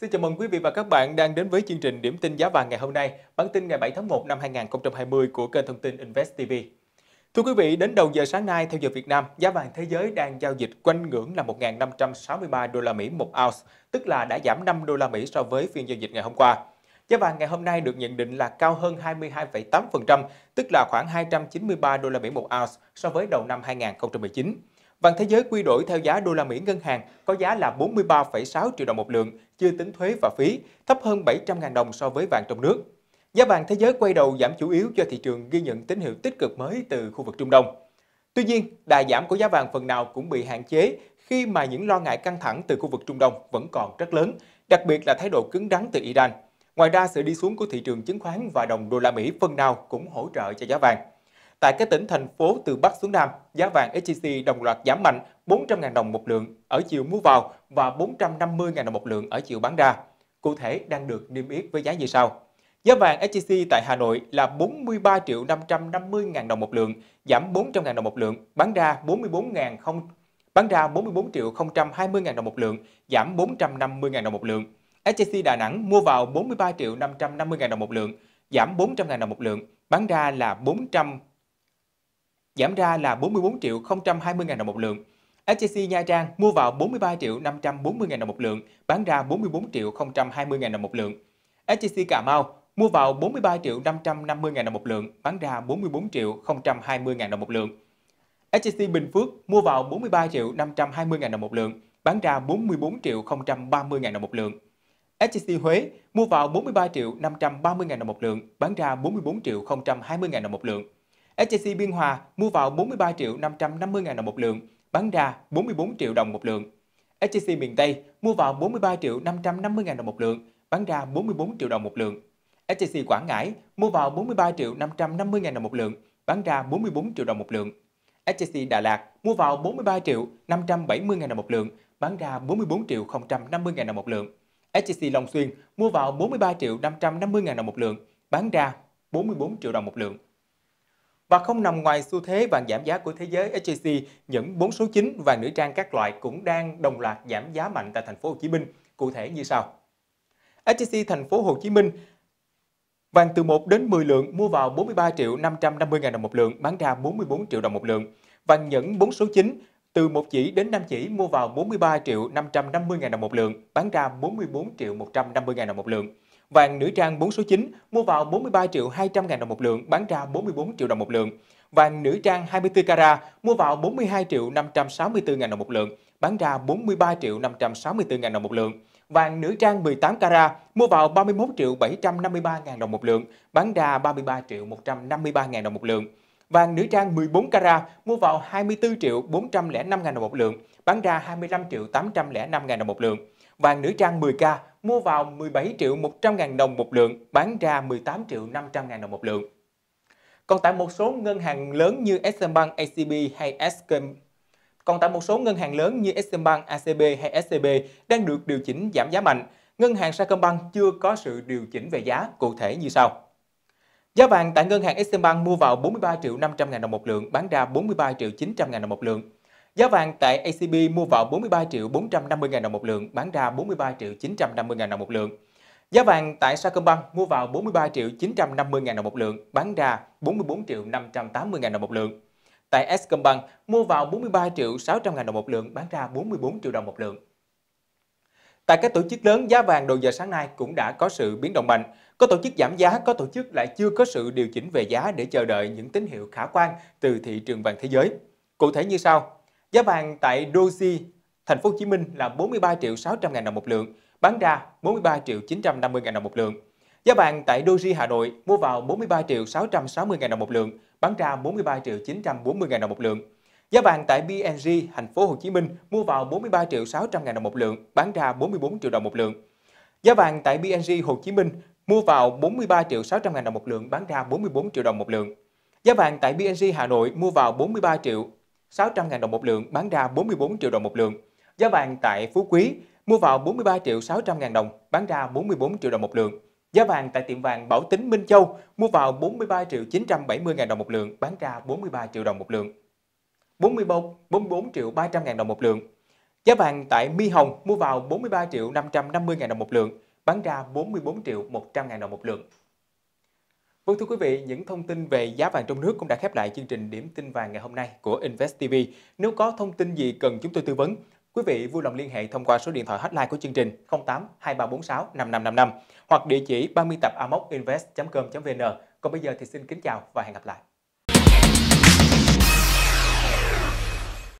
Xin chào mừng quý vị và các bạn đang đến với chương trình Điểm tin giá vàng ngày hôm nay, bản tin ngày 7 tháng 1 năm 2020 của kênh thông tin Invest TV. Thưa quý vị, đến đầu giờ sáng nay theo giờ Việt Nam, giá vàng thế giới đang giao dịch quanh ngưỡng là 1.563 đô la Mỹ một ounce, tức là đã giảm 5 đô la Mỹ so với phiên giao dịch ngày hôm qua. Giá vàng ngày hôm nay được nhận định là cao hơn 22,8%, tức là khoảng 293 đô la Mỹ một ounce so với đầu năm 2019. Vàng thế giới quy đổi theo giá đô la Mỹ ngân hàng có giá là 43,6 triệu đồng một lượng, chưa tính thuế và phí, thấp hơn 700.000 đồng so với vàng trong nước. Giá vàng thế giới quay đầu giảm chủ yếu do thị trường ghi nhận tín hiệu tích cực mới từ khu vực Trung Đông. Tuy nhiên, đà giảm của giá vàng phần nào cũng bị hạn chế khi mà những lo ngại căng thẳng từ khu vực Trung Đông vẫn còn rất lớn, đặc biệt là thái độ cứng rắn từ Iran. Ngoài ra, sự đi xuống của thị trường chứng khoán và đồng đô la Mỹ phần nào cũng hỗ trợ cho giá vàng. Tại các tỉnh, thành phố từ Bắc xuống Nam, giá vàng SJC đồng loạt giảm mạnh 400.000 đồng một lượng ở chiều mua vào và 450.000 đồng một lượng ở chiều bán ra. Cụ thể đang được niêm yết với giá như sau. Giá vàng SJC tại Hà Nội là 43 550 000 đồng một lượng, giảm 400 000 đồng một lượng, bán ra 44 ngàn không bán ra 44 triệu 020 000 đồng một lượng, giảm 450 000 đồng một lượng. SJC Đà Nẵng mua vào 43 triệu 550 000 đồng một lượng, giảm 400 000 đồng một lượng, bán ra là 400 giảm ra là 44 triệu 020 ngàn đồng một lượng. SJC Nha Trang mua vào 43 triệu 540 ngàn đồng một lượng, bán ra 44 triệu 020 ngàn đồng một lượng. SJC Cà Mau mua vào 43 triệu 550 ngàn đồng một lượng, bán ra 44 triệu 020 ngàn đồng một lượng. SJC Bình Phước mua vào 43 triệu 520 ngàn đồng một lượng, bán ra 44 triệu 030 ngàn đồng một lượng. SJC Huế mua vào 43 triệu 530 ngàn đồng một lượng, bán ra 44 triệu 020 ngàn đồng một lượng. SJC Biên Hòa mua vào 43 triệu 550 ngàn đồng một lượng, bán ra 44 triệu đồng một lượng. SJC miền Tây mua vào 43 triệu 550 ngàn đồng một lượng, bán ra 44 triệu đồng một lượng. SJC Quảng Ngãi mua vào 43 triệu 550 ngàn đồng một lượng, bán ra 44 triệu đồng một lượng. SJC Đà Lạt mua vào 43 triệu 570 ngàn đồng một lượng, bán ra 44 triệu 050 ngàn đồng một lượng. SJC Long Xuyên mua vào 43 triệu 550 ngàn đồng một lượng, bán ra 44 triệu đồng một lượng và không nằm ngoài xu thế vàng giảm giá của thế giới SJC, những 4 số 9 vàng nữ trang các loại cũng đang đồng loạt giảm giá mạnh tại thành phố Hồ Chí Minh, cụ thể như sau. SJC thành phố Hồ Chí Minh Vàng từ 1 đến 10 lượng mua vào 43 triệu 550 ngàn đồng một lượng, bán ra 44 triệu đồng một lượng. Vàng nhẫn 4 số 9 từ 1 chỉ đến 5 chỉ mua vào 43 triệu 550 ngàn đồng một lượng, bán ra 44 triệu 150 ngàn đồng một lượng. Vàng nữ trang 4 số 9 mua vào 43 triệu 200 ngàn đồng một lượng, bán ra 44 triệu đồng một lượng. Vàng nữ trang 24 carat mua vào 42 triệu 564 ngàn đồng một lượng, bán ra 43 triệu 564 ngàn đồng một lượng. Vàng nữ trang 18 carat mua vào 31 triệu 753 ngàn đồng một lượng, bán ra 33 triệu 153 ngàn đồng một lượng. Vàng nữ trang 14 carat mua vào 24 triệu 405 ngàn đồng một lượng, bán ra 25 triệu 805 ngàn đồng một lượng Vàng nữ trang 10K mua vào 17 triệu 100 ngàn đồng một lượng, bán ra 18 triệu 500 ngàn đồng một lượng. Còn tại một số ngân hàng lớn như Eximbank, ACB hay Escom còn tại một số ngân hàng lớn như Eximbank, ACB hay SCB đang được điều chỉnh giảm giá mạnh, ngân hàng Sacombank chưa có sự điều chỉnh về giá cụ thể như sau. Giá vàng tại ngân hàng Eximbank mua vào 43 triệu 500 ngàn đồng một lượng, bán ra 43 triệu 900 ngàn đồng một lượng. Giá vàng tại ACB mua vào 43 triệu 450 ngàn đồng một lượng, bán ra 43 triệu 950 ngàn đồng một lượng. Giá vàng tại Sacombank mua vào 43 triệu 950 ngàn đồng một lượng, bán ra 44 triệu 580 ngàn đồng một lượng. Tại Scombank mua vào 43 triệu 600 ngàn đồng một lượng, bán ra 44 triệu đồng một lượng. Tại các tổ chức lớn, giá vàng đầu giờ sáng nay cũng đã có sự biến động mạnh. Có tổ chức giảm giá, có tổ chức lại chưa có sự điều chỉnh về giá để chờ đợi những tín hiệu khả quan từ thị trường vàng thế giới. Cụ thể như sau, Giá vàng tại Doji, thành phố Hồ Chí Minh là 43 triệu 600 ngàn đồng một lượng, bán ra 43 triệu 950 ngàn đồng một lượng. Giá vàng tại Doji Hà Nội mua vào 43 triệu 660 ngàn đồng một lượng, bán ra 43 triệu 940 ngàn đồng một lượng. Giá vàng tại BNG thành phố Hồ Chí Minh mua vào 43 triệu 600 ngàn đồng một lượng, bán ra 44 triệu đồng một lượng. Giá vàng tại BNG Hồ Chí Minh mua vào 43 triệu 600 ngàn đồng một lượng, bán ra 44 triệu đồng một lượng. Giá vàng tại BNG Hà Nội mua vào 43 triệu 600.000 đồng một lượng bán ra 44 triệu đồng một lượng. Giá vàng tại Phú Quý mua vào 43 triệu 600 ngàn đồng, bán ra 44 triệu đồng một lượng. Giá vàng tại tiệm vàng Bảo Tín Minh Châu mua vào 43 triệu 970 ngàn đồng một lượng, bán ra 43 triệu đồng một lượng. 44, 44 triệu 300 ngàn đồng một lượng. Giá vàng tại Mi Hồng mua vào 43 triệu 550 ngàn đồng một lượng, bán ra 44 triệu 100 ngàn đồng một lượng. Vâng thưa quý vị, những thông tin về giá vàng trong nước cũng đã khép lại chương trình điểm tin vàng ngày hôm nay của Invest TV. Nếu có thông tin gì cần chúng tôi tư vấn, quý vị vui lòng liên hệ thông qua số điện thoại hotline của chương trình 08 2346 5555 hoặc địa chỉ 30 tập amocinvest.com.vn. Còn bây giờ thì xin kính chào và hẹn gặp lại.